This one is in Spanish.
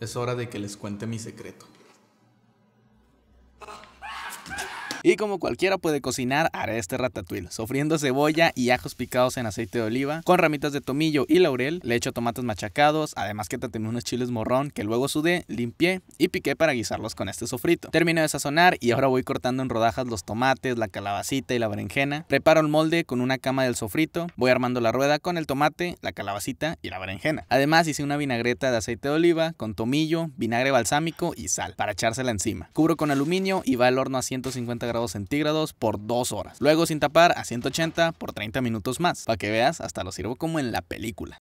Es hora de que les cuente mi secreto. Y como cualquiera puede cocinar, haré este ratatouille, sofriendo cebolla y ajos picados en aceite de oliva, con ramitas de tomillo y laurel, le echo tomates machacados, además que tengo unos chiles morrón que luego sudé, limpié y piqué para guisarlos con este sofrito. Termino de sazonar y ahora voy cortando en rodajas los tomates, la calabacita y la berenjena. Preparo el molde con una cama del sofrito, voy armando la rueda con el tomate, la calabacita y la berenjena. Además hice una vinagreta de aceite de oliva con tomillo, vinagre balsámico y sal para echársela encima. Cubro con aluminio y va al horno a 150 grados centígrados por dos horas. Luego sin tapar a 180 por 30 minutos más. Para que veas, hasta lo sirvo como en la película.